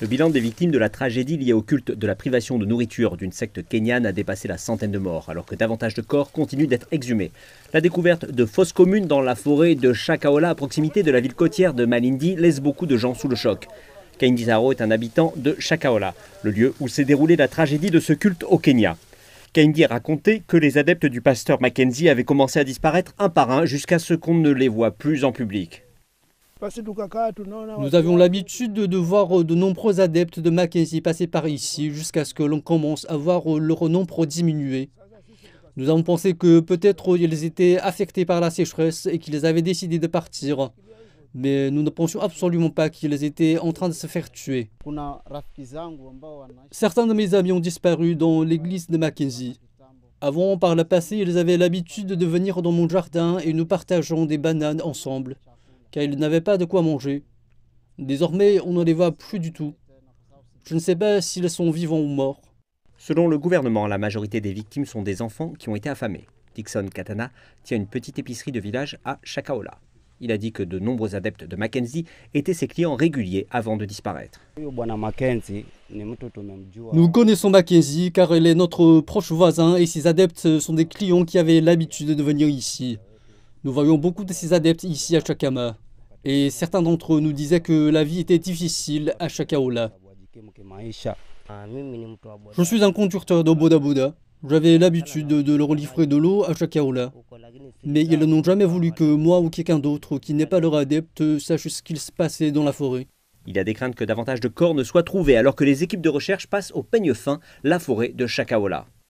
Le bilan des victimes de la tragédie liée au culte de la privation de nourriture d'une secte kenyane a dépassé la centaine de morts, alors que davantage de corps continuent d'être exhumés. La découverte de fosses communes dans la forêt de Chakaola, à proximité de la ville côtière de Malindi, laisse beaucoup de gens sous le choc. Zaro est un habitant de Chakaola, le lieu où s'est déroulée la tragédie de ce culte au Kenya. a raconté que les adeptes du pasteur Mackenzie avaient commencé à disparaître un par un jusqu'à ce qu'on ne les voit plus en public. Nous avions l'habitude de voir euh, de nombreux adeptes de Mackenzie passer par ici jusqu'à ce que l'on commence à voir euh, leur nombre diminuer. Nous avons pensé que peut-être ils étaient affectés par la sécheresse et qu'ils avaient décidé de partir. Mais nous ne pensions absolument pas qu'ils étaient en train de se faire tuer. Certains de mes amis ont disparu dans l'église de Mackenzie. Avant, par le passé, ils avaient l'habitude de venir dans mon jardin et nous partageons des bananes ensemble car ils n'avaient pas de quoi manger. Désormais, on ne les voit plus du tout. Je ne sais pas s'ils sont vivants ou morts. Selon le gouvernement, la majorité des victimes sont des enfants qui ont été affamés. Dixon Katana tient une petite épicerie de village à Chakaola. Il a dit que de nombreux adeptes de Mackenzie étaient ses clients réguliers avant de disparaître. Nous connaissons Mackenzie car elle est notre proche voisin et ses adeptes sont des clients qui avaient l'habitude de venir ici. Nous voyons beaucoup de ses adeptes ici à Chakama. Et certains d'entre eux nous disaient que la vie était difficile à Chakaola. Je suis un conducteur de Boda J'avais l'habitude de leur livrer de l'eau à Chakaola. Mais ils n'ont jamais voulu que moi ou quelqu'un d'autre qui n'est pas leur adepte sache ce qu'il se passait dans la forêt. Il a des craintes que davantage de corps ne soient trouvés alors que les équipes de recherche passent au peigne fin la forêt de Chakaola.